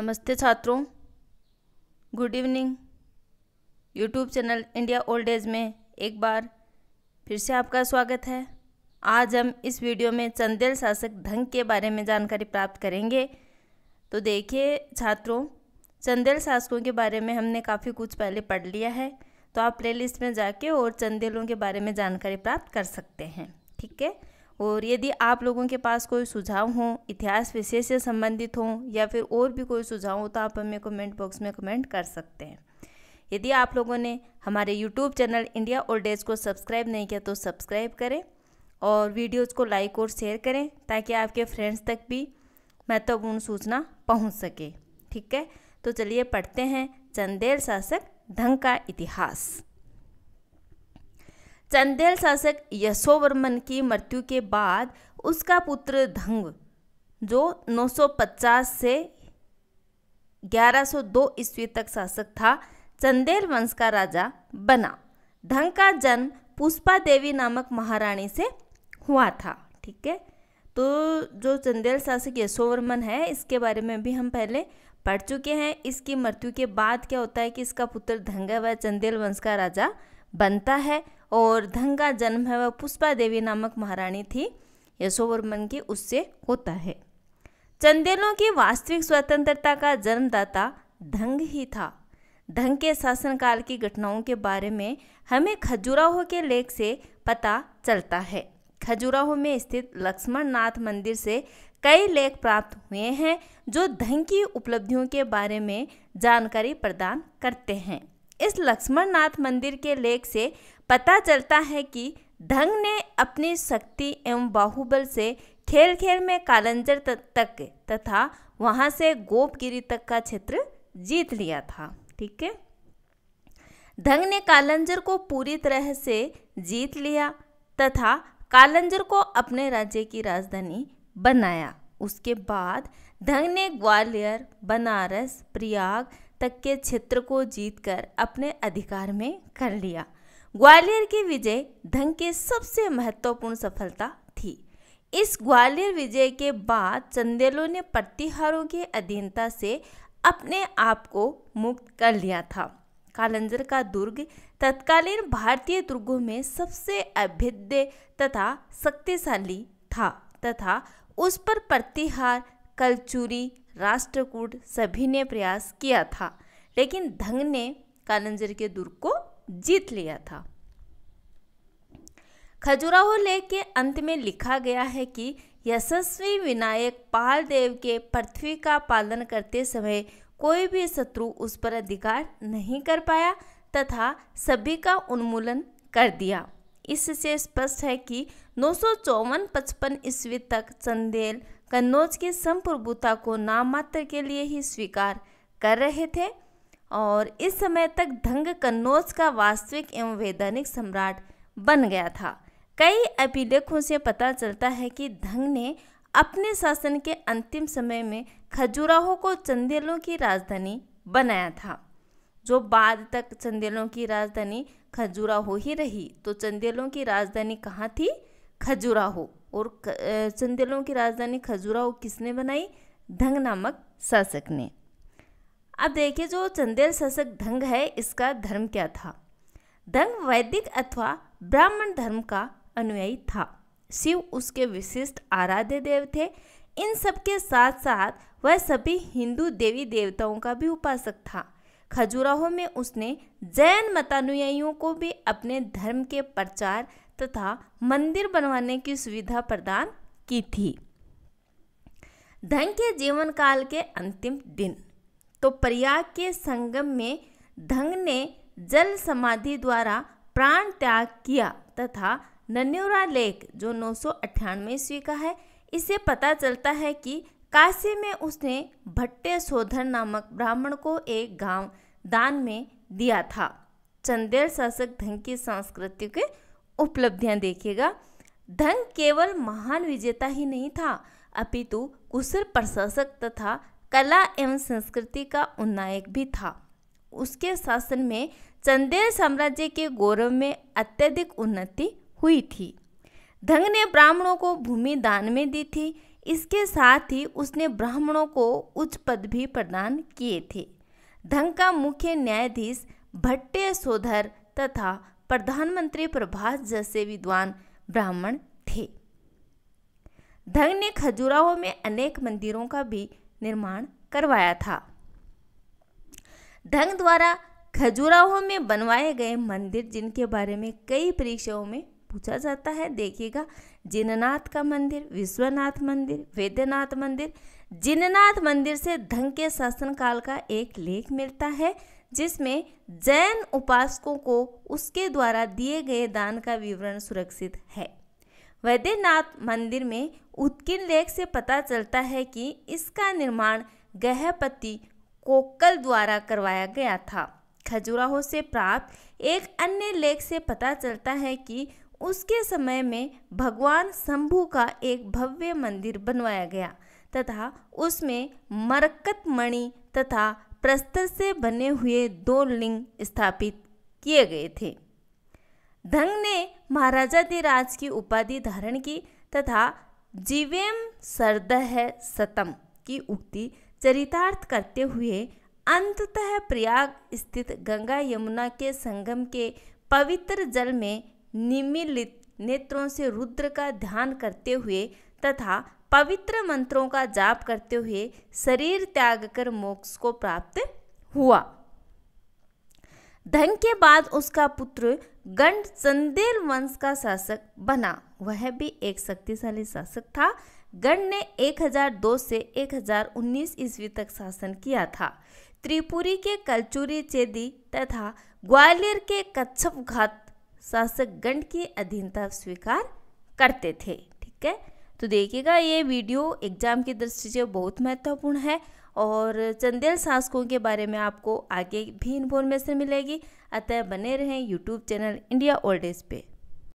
नमस्ते छात्रों good evening YouTube channel India old age में एक बार फिर से आपका स्वागत है आज हम इस वीडियो में चंदेल शासक ढंग के बारे में जानकारी प्राप्त करेंगे तो देखिए छात्रों चंदेल शासकों के बारे में हमने काफ़ी कुछ पहले पढ़ लिया है तो आप प्लेलिस्ट में जाके और चंदेलों के बारे में जानकारी प्राप्त कर सकते हैं ठीक है और यदि आप लोगों के पास कोई सुझाव हो इतिहास विषय से संबंधित हो या फिर और भी कोई सुझाव हो तो आप हमें कमेंट बॉक्स में कमेंट कर सकते हैं यदि आप लोगों ने हमारे YouTube channel India old age को सब्सक्राइब नहीं किया तो सब्सक्राइब करें और वीडियोज़ को लाइक और शेयर करें ताकि आपके फ्रेंड्स तक भी महत्वपूर्ण सूचना पहुँच सके ठीक है तो चलिए पढ़ते हैं चंदेल शासक ढंग का इतिहास चंदेल शासक यशोवर्मन की मृत्यु के बाद उसका पुत्र धंग जो 950 से 1102 ईस्वी तक शासक था चंदेल वंश का राजा बना धंग का जन्म पुष्पा देवी नामक महारानी से हुआ था ठीक है तो जो चंदेल शासक यशोवर्मन है इसके बारे में भी हम पहले पढ़ चुके हैं इसकी मृत्यु के बाद क्या होता है कि इसका पुत्र धंग व चंदेल वंश का राजा बनता है और धन का जन्म है वह पुष्पा देवी नामक महारानी थी यशोवर्मन की उससे होता है चंदेलों की वास्तविक स्वतंत्रता का जन्मदाता धंग ही था धंग के शासनकाल की घटनाओं के बारे में हमें खजुराहो के लेख से पता चलता है खजुराहो में स्थित लक्ष्मण नाथ मंदिर से कई लेख प्राप्त हुए हैं जो धंग की उपलब्धियों के बारे में जानकारी प्रदान करते हैं इस लक्ष्मणनाथ मंदिर के लेख से पता चलता है कि धंग ने अपनी शक्ति एवं बाहुबल से खेल खेल में कालंजर तक तथा वहाँ से गोपगिरी तक का क्षेत्र जीत लिया था ठीक है धंग ने कालंजर को पूरी तरह से जीत लिया तथा कालंजर को अपने राज्य की राजधानी बनाया उसके बाद धंग ने ग्वालियर बनारस प्रयाग तक के क्षेत्र को जीतकर अपने अधिकार में कर लिया ग्वालियर की विजय धंग की सबसे महत्वपूर्ण सफलता थी इस ग्वालियर विजय के बाद चंदेलों ने प्रतिहारों की अधीनता से अपने आप को मुक्त कर लिया था कालंजर का दुर्ग तत्कालीन भारतीय दुर्गों में सबसे अभिद्य तथा शक्तिशाली था तथा उस पर प्रतिहार कलचूरी राष्ट्रकूट सभी ने प्रयास किया था लेकिन धंग ने कालंजर के दुर्ग को जीत लिया था खजुराहो लेख के अंत में लिखा गया है कि यशस्वी विनायक पाल देव के पृथ्वी का पालन करते समय कोई भी शत्रु उस पर अधिकार नहीं कर पाया तथा सभी का उन्मूलन कर दिया इससे स्पष्ट है कि नौ सौ ईस्वी तक चंदेल कन्नौज की संप्रभुता को नाम मात्र के लिए ही स्वीकार कर रहे थे और इस समय तक धंग कन्नौज का वास्तविक एवं वैधानिक सम्राट बन गया था कई अभिलेखों से पता चलता है कि धंग ने अपने शासन के अंतिम समय में खजुराहो को चंदेलों की राजधानी बनाया था जो बाद तक चंदेलों की राजधानी खजुराहो ही रही तो चंदेलों की राजधानी कहाँ थी खजुराहो और चंदेलों की राजधानी खजुराहो किसने बनाई धंग नामक शासक ने अब देखिए जो चंदेल शासक धंग है इसका धर्म क्या था धंग वैदिक अथवा ब्राह्मण धर्म का अनुयायी था शिव उसके विशिष्ट आराध्य देव थे इन सब के साथ साथ वह सभी हिंदू देवी देवताओं का भी उपासक था खजुराहो में उसने जैन मतानुयायियों को भी अपने धर्म के प्रचार तथा मंदिर बनवाने की सुविधा प्रदान की थी धन के जीवन काल के अंतिम दिन तो प्रयाग के संगम में धंग ने जल समाधि द्वारा प्राण त्याग किया तथा नन्यूरा लेक जो नौ सौ ईस्वी का है इसे पता चलता है कि काशी में उसने भट्टे सोधर नामक ब्राह्मण को एक गांव दान में दिया था चंदेल शासक धंग की सांस्कृतिक उपलब्धियां देखिएगा धन केवल महान विजेता ही नहीं था अपितु कुशल प्रशासक तथा कला एवं संस्कृति का उन्नायक भी था उसके शासन में चंदेल साम्राज्य के गौरव में अत्यधिक उन्नति हुई थी धंग ने ब्राह्मणों को भूमि दान में दी थी इसके साथ ही उसने ब्राह्मणों को उच्च पद भी प्रदान किए थे धंग का मुख्य न्यायाधीश भट्टे सोधर तथा प्रधानमंत्री प्रभास जैसे विद्वान ब्राह्मण थे धंग ने खजुराहो में अनेक मंदिरों का भी निर्माण करवाया था धंग द्वारा खजुराहो में बनवाए गए मंदिर जिनके बारे में कई परीक्षाओं में पूछा जाता है देखिएगा जिननाथ का मंदिर विश्वनाथ मंदिर वेद्यनाथ मंदिर जिननाथ मंदिर से धंग के शासनकाल का एक लेख मिलता है जिसमें जैन उपासकों को उसके द्वारा दिए गए दान का विवरण सुरक्षित है वैद्यनाथ मंदिर में उत्कीर्ण लेख से पता चलता है कि इसका निर्माण गहपति कोकल द्वारा करवाया गया था खजुराहो से प्राप्त एक अन्य लेख से पता चलता है कि उसके समय में भगवान शंभु का एक भव्य मंदिर बनवाया गया तथा उसमें मरकत मणि तथा प्रस्तर से बने हुए दो लिंग स्थापित किए गए थे धंग ने महाराजा दिराज की उपाधि धारण की तथा जीवेम सरदह सतम की उक्ति चरितार्थ करते हुए अंततः प्रयाग स्थित गंगा यमुना के संगम के पवित्र जल में निमिलित नेत्रों से रुद्र का ध्यान करते हुए तथा पवित्र मंत्रों का जाप करते हुए शरीर त्याग कर मोक्ष को प्राप्त हुआ धन के बाद उसका पुत्र गंड चंदेल वंश का शासक बना वह भी एक शक्तिशाली शासक था गण ने 1002 से 1019 ईस्वी तक शासन किया था त्रिपुरी के कलचूरी चेदी तथा ग्वालियर के कच्छप घात शासक गण की अधीनता स्वीकार करते थे ठीक है तो देखिएगा ये वीडियो एग्जाम की दृष्टि से बहुत महत्वपूर्ण है और चंदेल शासकों के बारे में आपको आगे भी इन्फॉर्मेशन मिलेगी अतः बने रहें YouTube channel India old age पे